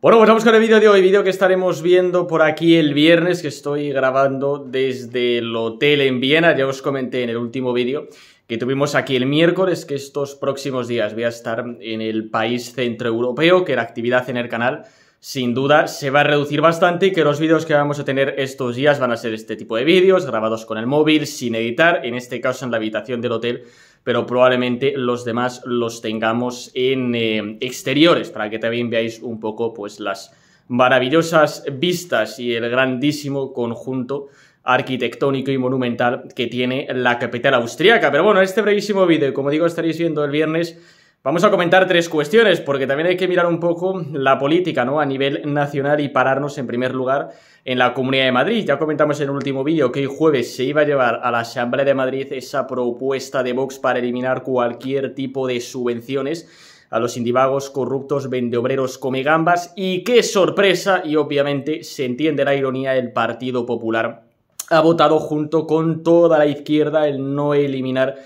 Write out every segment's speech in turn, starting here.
Bueno, pues vamos con el vídeo de hoy, vídeo que estaremos viendo por aquí el viernes, que estoy grabando desde el hotel en Viena, ya os comenté en el último vídeo que tuvimos aquí el miércoles, que estos próximos días voy a estar en el país centroeuropeo, que era actividad en el canal, sin duda se va a reducir bastante y que los vídeos que vamos a tener estos días van a ser este tipo de vídeos grabados con el móvil, sin editar, en este caso en la habitación del hotel, pero probablemente los demás los tengamos en eh, exteriores para que también veáis un poco pues las maravillosas vistas y el grandísimo conjunto arquitectónico y monumental que tiene la capital austriaca. Pero bueno, este brevísimo vídeo, como digo, estaréis viendo el viernes Vamos a comentar tres cuestiones, porque también hay que mirar un poco la política ¿no? a nivel nacional y pararnos en primer lugar en la Comunidad de Madrid. Ya comentamos en el último vídeo que el jueves se iba a llevar a la Asamblea de Madrid esa propuesta de Vox para eliminar cualquier tipo de subvenciones a los indivagos corruptos vendeobreros comegambas y qué sorpresa y obviamente se entiende la ironía del Partido Popular ha votado junto con toda la izquierda el no eliminar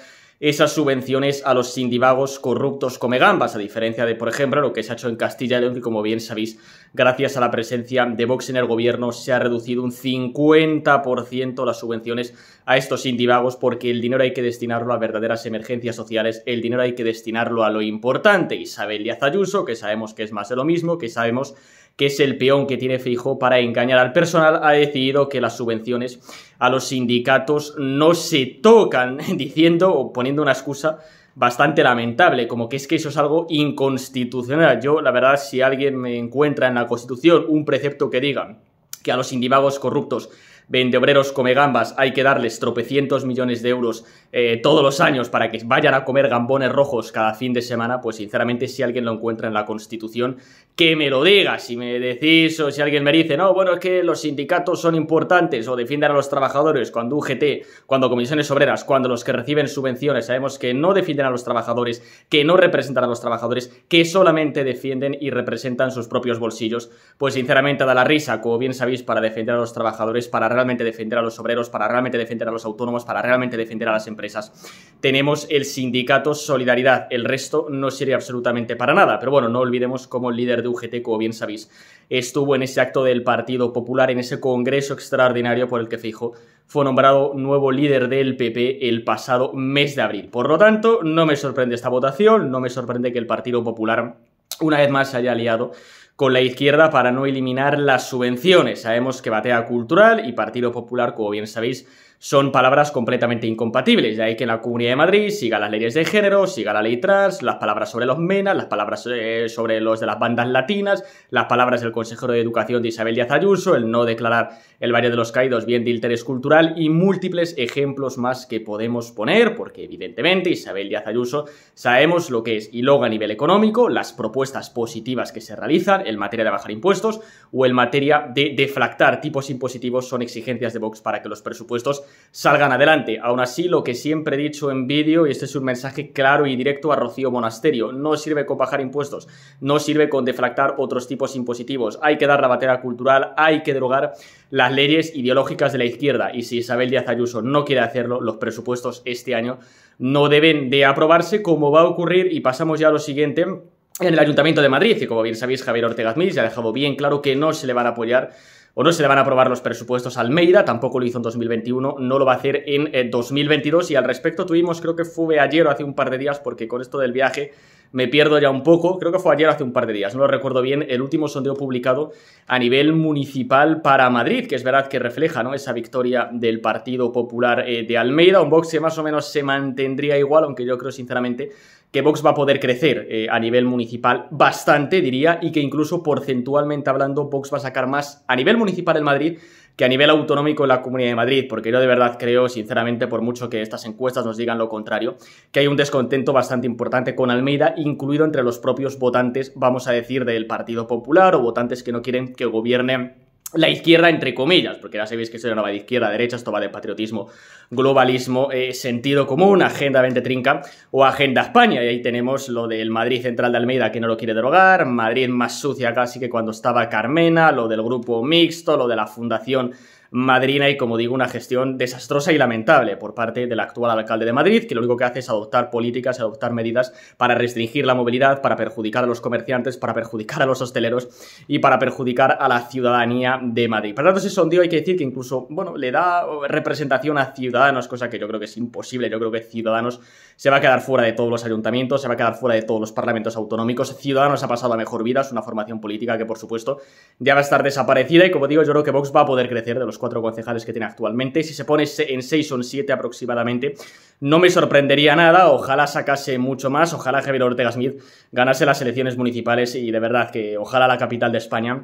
esas subvenciones a los sindivagos corruptos come gambas, a diferencia de, por ejemplo, lo que se ha hecho en Castilla y León, y como bien sabéis, gracias a la presencia de Vox en el gobierno se ha reducido un 50% las subvenciones a estos sindivagos porque el dinero hay que destinarlo a verdaderas emergencias sociales, el dinero hay que destinarlo a lo importante. Isabel Díaz Ayuso, que sabemos que es más de lo mismo, que sabemos que es el peón que tiene fijo para engañar al personal, ha decidido que las subvenciones a los sindicatos no se tocan, diciendo o poniendo una excusa bastante lamentable, como que es que eso es algo inconstitucional. Yo, la verdad, si alguien me encuentra en la Constitución un precepto que diga que a los sindivagos corruptos vende obreros come gambas, hay que darles tropecientos millones de euros eh, todos los años para que vayan a comer gambones rojos cada fin de semana, pues sinceramente si alguien lo encuentra en la Constitución, que me lo diga. Si me decís o si alguien me dice, no, bueno, es que los sindicatos son importantes o defienden a los trabajadores cuando UGT, cuando comisiones obreras, cuando los que reciben subvenciones, sabemos que no defienden a los trabajadores, que no representan a los trabajadores, que solamente defienden y representan sus propios bolsillos, pues sinceramente da la risa, como bien sabéis, para defender a los trabajadores, para realmente defender a los obreros, para realmente defender a los autónomos, para realmente defender a las empresas. Tenemos el sindicato Solidaridad, el resto no sirve absolutamente para nada, pero bueno, no olvidemos cómo el líder de UGT, como bien sabéis, estuvo en ese acto del Partido Popular, en ese congreso extraordinario por el que Fijo fue nombrado nuevo líder del PP el pasado mes de abril. Por lo tanto, no me sorprende esta votación, no me sorprende que el Partido Popular una vez más se haya aliado con la izquierda para no eliminar las subvenciones. Sabemos que Batea Cultural y Partido Popular, como bien sabéis, son palabras completamente incompatibles, de ahí que en la Comunidad de Madrid siga las leyes de género, siga la ley trans, las palabras sobre los menas, las palabras eh, sobre los de las bandas latinas, las palabras del consejero de Educación de Isabel Díaz Ayuso, el no declarar el barrio de los caídos bien de interés cultural y múltiples ejemplos más que podemos poner, porque evidentemente Isabel Díaz Ayuso sabemos lo que es y luego a nivel económico, las propuestas positivas que se realizan en materia de bajar impuestos o en materia de defractar tipos impositivos son exigencias de Vox para que los presupuestos salgan adelante. Aún así, lo que siempre he dicho en vídeo, y este es un mensaje claro y directo a Rocío Monasterio, no sirve con bajar impuestos, no sirve con deflactar otros tipos impositivos. Hay que dar la batera cultural, hay que derogar las leyes ideológicas de la izquierda. Y si Isabel Díaz Ayuso no quiere hacerlo, los presupuestos este año no deben de aprobarse como va a ocurrir. Y pasamos ya a lo siguiente en el Ayuntamiento de Madrid, y como bien sabéis, Javier Ortega Smith se ha dejado bien claro que no se le van a apoyar o no se le van a aprobar los presupuestos a Almeida, tampoco lo hizo en 2021, no lo va a hacer en 2022 eh, y al respecto tuvimos, creo que fue ayer o hace un par de días, porque con esto del viaje me pierdo ya un poco, creo que fue ayer hace un par de días, no lo recuerdo bien, el último sondeo publicado a nivel municipal para Madrid, que es verdad que refleja ¿no? esa victoria del Partido Popular eh, de Almeida, un Vox que más o menos se mantendría igual, aunque yo creo sinceramente que Vox va a poder crecer eh, a nivel municipal bastante, diría, y que incluso porcentualmente hablando Vox va a sacar más a nivel municipal en Madrid que a nivel autonómico en la Comunidad de Madrid, porque yo de verdad creo, sinceramente, por mucho que estas encuestas nos digan lo contrario, que hay un descontento bastante importante con Almeida, incluido entre los propios votantes, vamos a decir, del Partido Popular o votantes que no quieren que gobierne la izquierda entre comillas, porque ya sabéis que soy no va de izquierda, derecha, esto va de patriotismo, globalismo, eh, sentido común, Agenda 20 Trinca o Agenda España. Y ahí tenemos lo del Madrid Central de Almeida que no lo quiere derogar, Madrid más sucia casi que cuando estaba Carmena, lo del grupo mixto, lo de la Fundación madrina y, como digo, una gestión desastrosa y lamentable por parte del actual alcalde de Madrid, que lo único que hace es adoptar políticas, adoptar medidas para restringir la movilidad, para perjudicar a los comerciantes, para perjudicar a los hosteleros y para perjudicar a la ciudadanía de Madrid. Por tanto, ese sondeo hay que decir que incluso, bueno, le da representación a Ciudadanos, cosa que yo creo que es imposible. Yo creo que Ciudadanos se va a quedar fuera de todos los ayuntamientos, se va a quedar fuera de todos los parlamentos autonómicos. Ciudadanos ha pasado a mejor vida, es una formación política que, por supuesto, ya va a estar desaparecida y, como digo, yo creo que Vox va a poder crecer de los cuatro concejales que tiene actualmente. si se pone en seis o en siete aproximadamente, no me sorprendería nada. Ojalá sacase mucho más. Ojalá Javier Ortega Smith ganase las elecciones municipales y de verdad que ojalá la capital de España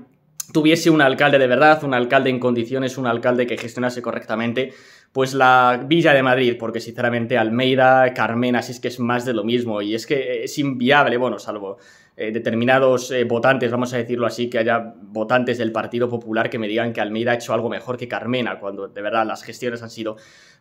tuviese un alcalde de verdad, un alcalde en condiciones, un alcalde que gestionase correctamente pues la Villa de Madrid, porque sinceramente Almeida, Carmen, así es que es más de lo mismo y es que es inviable, bueno, salvo eh, determinados eh, votantes, vamos a decirlo así, que haya votantes del Partido Popular que me digan que Almeida ha hecho algo mejor que Carmena, cuando de verdad las gestiones han sido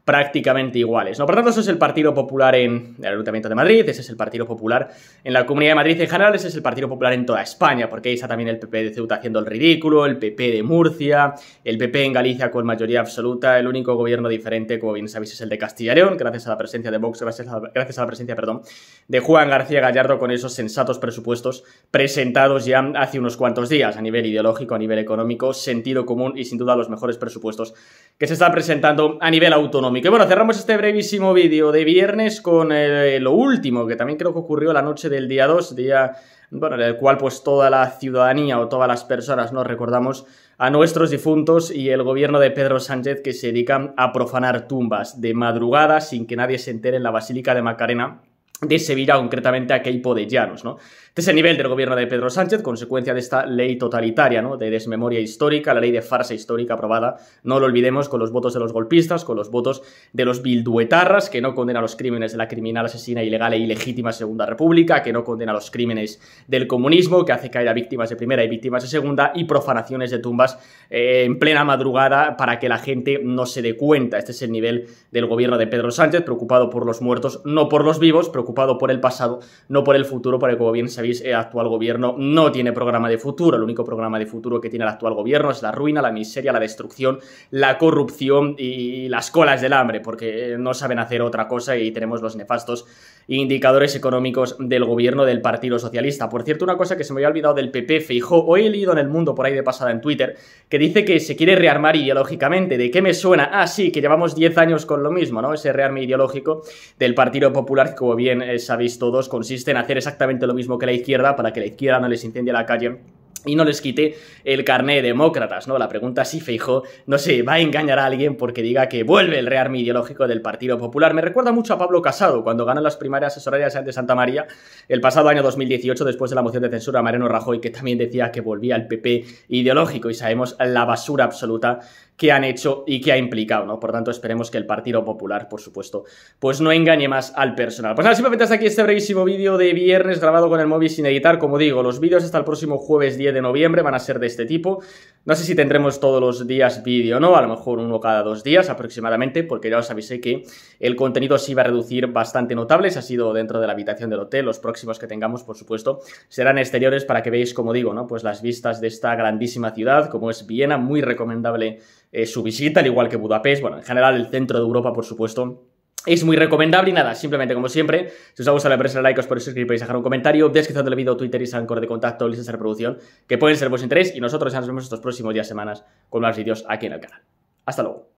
prácticamente iguales. ¿no? Por tanto, eso es el Partido Popular en el Ayuntamiento de Madrid, ese es el Partido Popular en la Comunidad de Madrid en general, ese es el Partido Popular en toda España, porque ahí está también el PP de Ceuta haciendo el ridículo, el PP de Murcia, el PP en Galicia con mayoría absoluta, el único gobierno diferente, como bien sabéis, es el de Castilla León, gracias a la presencia de Vox, gracias a la, gracias a la presencia, perdón, de Juan García Gallardo con esos sensatos presupuestos presentados ya hace unos cuantos días, a nivel ideológico, a nivel económico, sentido común y sin duda los mejores presupuestos que se están presentando a nivel autonómico y bueno, cerramos este brevísimo vídeo de viernes con eh, lo último, que también creo que ocurrió la noche del día 2, día bueno, en el cual pues toda la ciudadanía o todas las personas nos recordamos a nuestros difuntos y el gobierno de Pedro Sánchez que se dedican a profanar tumbas de madrugada sin que nadie se entere en la Basílica de Macarena de Sevilla, concretamente a Keipo de Llanos, ¿no? Este es el nivel del gobierno de Pedro Sánchez, consecuencia de esta ley totalitaria, ¿no? De desmemoria histórica, la ley de farsa histórica aprobada, no lo olvidemos, con los votos de los golpistas, con los votos de los bilduetarras, que no condena los crímenes de la criminal asesina ilegal e ilegítima Segunda República, que no condena los crímenes del comunismo, que hace caer a víctimas de primera y víctimas de segunda, y profanaciones de tumbas eh, en plena madrugada para que la gente no se dé cuenta. Este es el nivel del gobierno de Pedro Sánchez, preocupado por los muertos, no por los vivos, ocupado por el pasado, no por el futuro, porque como bien sabéis, el actual gobierno no tiene programa de futuro. El único programa de futuro que tiene el actual gobierno es la ruina, la miseria, la destrucción, la corrupción y las colas del hambre, porque no saben hacer otra cosa y tenemos los nefastos indicadores económicos del gobierno del Partido Socialista. Por cierto, una cosa que se me había olvidado del PP, Feijó, hoy he leído en el mundo por ahí de pasada en Twitter, que dice que se quiere rearmar ideológicamente. ¿De qué me suena? Ah, sí, que llevamos 10 años con lo mismo, ¿no? Ese rearme ideológico del Partido Popular, como bien eh, sabéis todos, consiste en hacer exactamente lo mismo que la izquierda para que la izquierda no les incendie la calle y no les quite el carné de demócratas, ¿no? La pregunta sí, Feijo, no sé, va a engañar a alguien porque diga que vuelve el rearme ideológico del Partido Popular. Me recuerda mucho a Pablo Casado, cuando ganó las primarias asesorías de Santa María el pasado año 2018, después de la moción de censura a Mariano Rajoy, que también decía que volvía el PP ideológico y sabemos la basura absoluta que han hecho y que ha implicado, ¿no? Por tanto, esperemos que el Partido Popular, por supuesto, pues no engañe más al personal. Pues nada, simplemente hasta aquí este brevísimo vídeo de viernes grabado con el móvil sin editar. Como digo, los vídeos hasta el próximo jueves 10 de noviembre van a ser de este tipo. No sé si tendremos todos los días vídeo, ¿no? A lo mejor uno cada dos días aproximadamente, porque ya os avisé que el contenido se va a reducir bastante notable. Se ha sido dentro de la habitación del hotel. Los próximos que tengamos, por supuesto, serán exteriores para que veáis, como digo, ¿no? Pues las vistas de esta grandísima ciudad, como es Viena, muy recomendable eh, su visita, al igual que Budapest, bueno, en general el centro de Europa, por supuesto. Es muy recomendable y nada, simplemente como siempre, si os ha gustado la empresa, like, os podéis suscribir, podéis dejar un comentario, descripción del vídeo, Twitter y Sancor de contacto, listas de reproducción, que pueden ser de vuestro interés y nosotros ya nos vemos estos próximos días, semanas, con más vídeos aquí en el canal. Hasta luego.